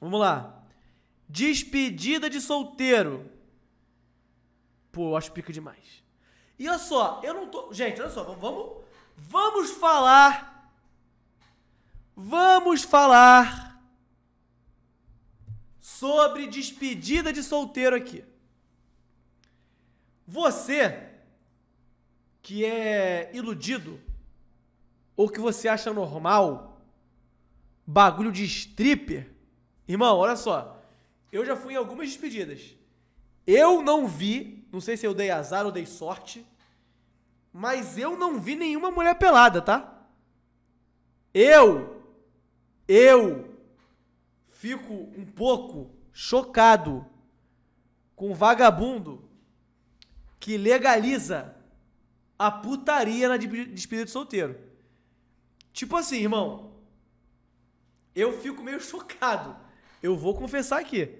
Vamos lá. Despedida de solteiro. Pô, eu acho pica demais. E olha só, eu não tô. Gente, olha só, vamos. Vamos falar. Vamos falar. Sobre despedida de solteiro aqui. Você que é iludido ou que você acha normal bagulho de stripper Irmão, olha só. Eu já fui em algumas despedidas. Eu não vi, não sei se eu dei azar ou dei sorte, mas eu não vi nenhuma mulher pelada, tá? Eu, eu fico um pouco chocado com um vagabundo que legaliza a putaria na despedida de solteiro. Tipo assim, irmão, eu fico meio chocado. Eu vou confessar aqui.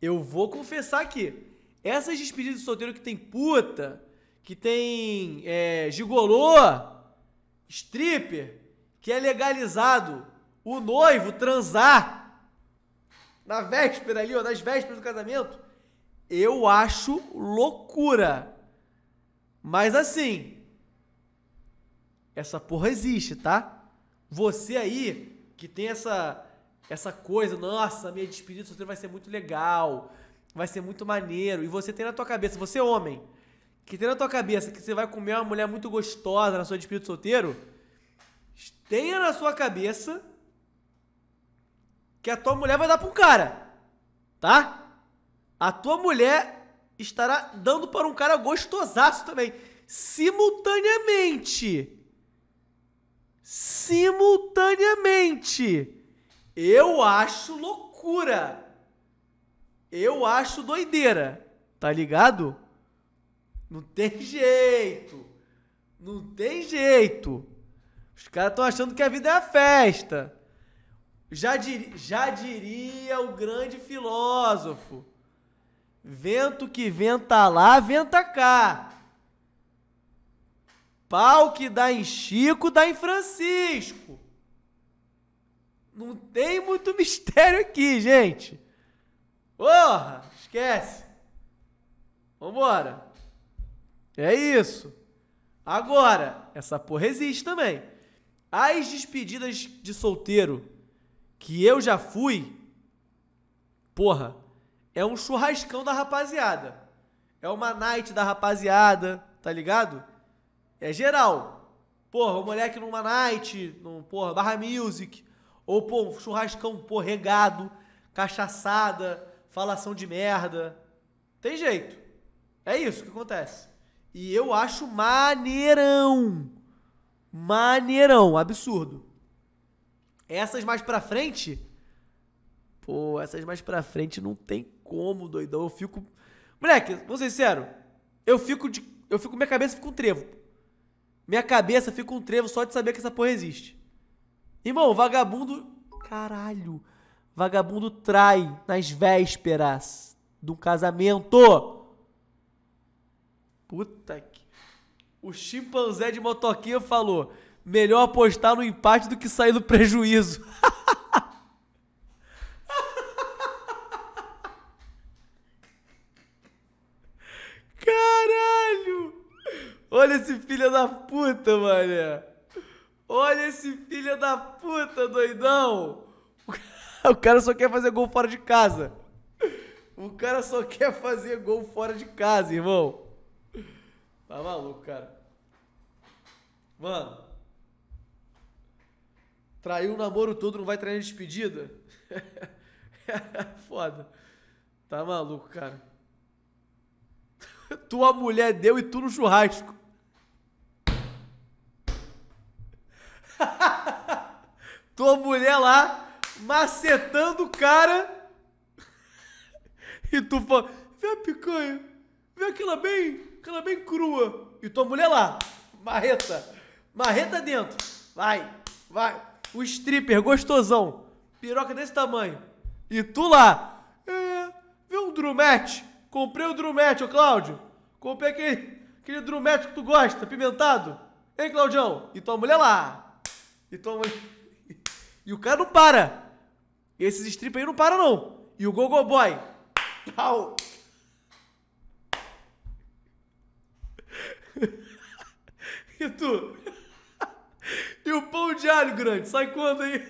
Eu vou confessar aqui. Essas despedidas de solteiro que tem puta, que tem é, gigolô, stripper, que é legalizado o noivo transar na véspera ali, ó, nas vésperas do casamento, eu acho loucura. Mas assim, essa porra existe, tá? Você aí que tem essa essa coisa, nossa, minha despedida solteiro vai ser muito legal, vai ser muito maneiro. E você tem na tua cabeça, você homem, que tem na tua cabeça que você vai comer uma mulher muito gostosa na sua despedida solteiro, tenha na sua cabeça que a tua mulher vai dar para um cara, tá? A tua mulher estará dando para um cara gostosaço também, simultaneamente. Simultaneamente. Eu acho loucura. Eu acho doideira. Tá ligado? Não tem jeito. Não tem jeito. Os caras estão achando que a vida é a festa. Já, dir, já diria o grande filósofo: vento que venta lá, venta cá. Pau que dá em Chico, dá em Francisco. Não tem muito mistério aqui, gente. Porra, esquece. Vambora. É isso. Agora, essa porra existe também. As despedidas de solteiro que eu já fui, porra, é um churrascão da rapaziada. É uma night da rapaziada, tá ligado? É geral. Porra, o moleque numa night, num, porra, barra music, ou, pô, churrascão pô regado, cachaçada, falação de merda. Tem jeito. É isso que acontece. E eu acho maneirão. Maneirão, absurdo. Essas mais pra frente. Pô, essas mais pra frente não tem como, doidão. Eu fico. Moleque, vou ser sincero. Eu fico de. Eu fico. Minha cabeça fica um trevo. Minha cabeça fica um trevo só de saber que essa porra existe. Irmão, vagabundo. Caralho. Vagabundo trai nas vésperas de um casamento. Puta que. O chimpanzé de motoquinha falou: melhor apostar no empate do que sair do prejuízo. Caralho! Olha esse filho da puta, mané. Olha esse filho da puta, doidão! O cara só quer fazer gol fora de casa. O cara só quer fazer gol fora de casa, irmão. Tá maluco, cara. Mano. Traiu o namoro todo, não vai trair a despedida? Foda. Tá maluco, cara. Tua mulher deu e tu no churrasco. Tua mulher lá macetando o cara. E tu fala, vê a picanha, vê aquela bem, aquela bem crua. E tua mulher lá, marreta, marreta dentro. Vai, vai. O stripper gostosão, piroca desse tamanho. E tu lá, é, vê um drumete. Comprei o um drumete, ô Cláudio. Comprei aquele, aquele drumete que tu gosta, pimentado. Hein, Claudião? E tua mulher lá, e tua mãe. E o cara não para. Esses strip aí não param, não. E o Gogo Boy. Pau! E tu? E o pão de alho grande? Sai quando aí?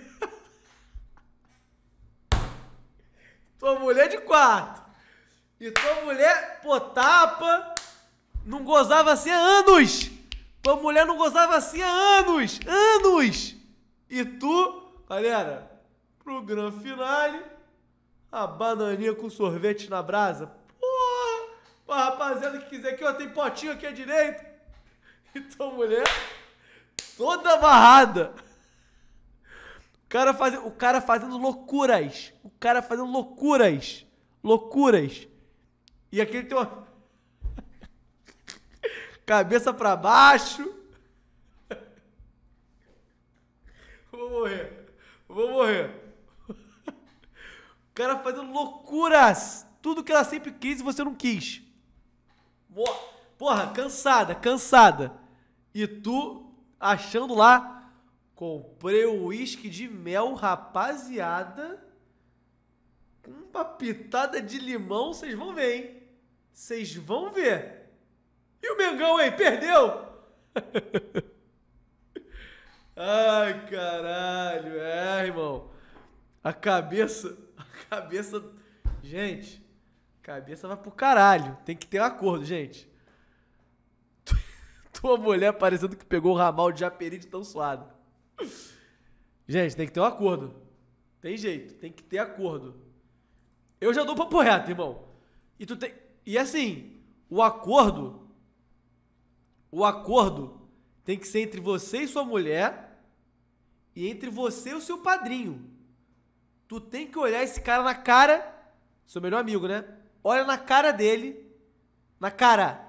Tua mulher é de quarto. E tua mulher, pô, tapa. Não gozava assim há anos a mulher não gozava assim há anos! Anos! E tu, galera, pro gran finale, a bananinha com sorvete na brasa. Porra! Pra rapaziada que quiser aqui, ó, tem potinho aqui à direita. E tua mulher toda amarrada. O cara, faz, o cara fazendo loucuras. O cara fazendo loucuras. Loucuras. E aquele teu cabeça para baixo. Vou morrer. Vou morrer. O cara fazendo loucuras. Tudo que ela sempre quis e você não quis. Porra, cansada, cansada. E tu achando lá. Comprei o uísque de mel, rapaziada. Com uma pitada de limão, vocês vão ver, hein? Vocês vão ver. E o Mengão, hein? Perdeu? Ai, caralho. É, irmão. A cabeça. A cabeça. Gente, cabeça vai pro caralho. Tem que ter um acordo, gente. Tua mulher parecendo que pegou o ramal de Japeri de tão suado. Gente, tem que ter um acordo. Tem jeito, tem que ter acordo. Eu já dou papo reto, irmão. E tu tem. E assim, o acordo o acordo tem que ser entre você e sua mulher e entre você e o seu padrinho. Tu tem que olhar esse cara na cara, seu melhor amigo, né? Olha na cara dele, na cara,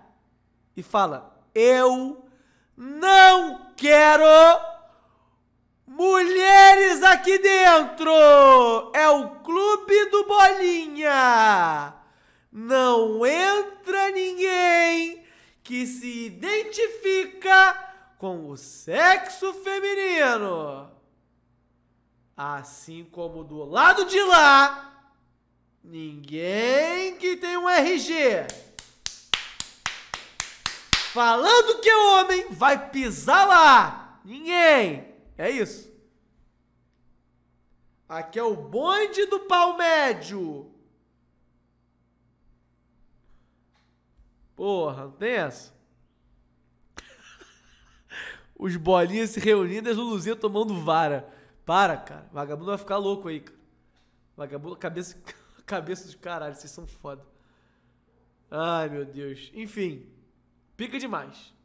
e fala: Eu não quero mulheres aqui dentro! É o clube do Bolinha! Não entra ninguém! que se identifica com o sexo feminino. Assim como do lado de lá, ninguém que tem um RG falando que é homem vai pisar lá. Ninguém. É isso. Aqui é o bonde do pau médio. Porra, não tem essa. Os bolinhas se reunindo e o Luzinha tomando vara. Para, cara. Vagabundo vai ficar louco aí, cara. Vagabundo, cabeça, cabeça de caralho, vocês são foda. Ai, meu Deus. Enfim, pica demais.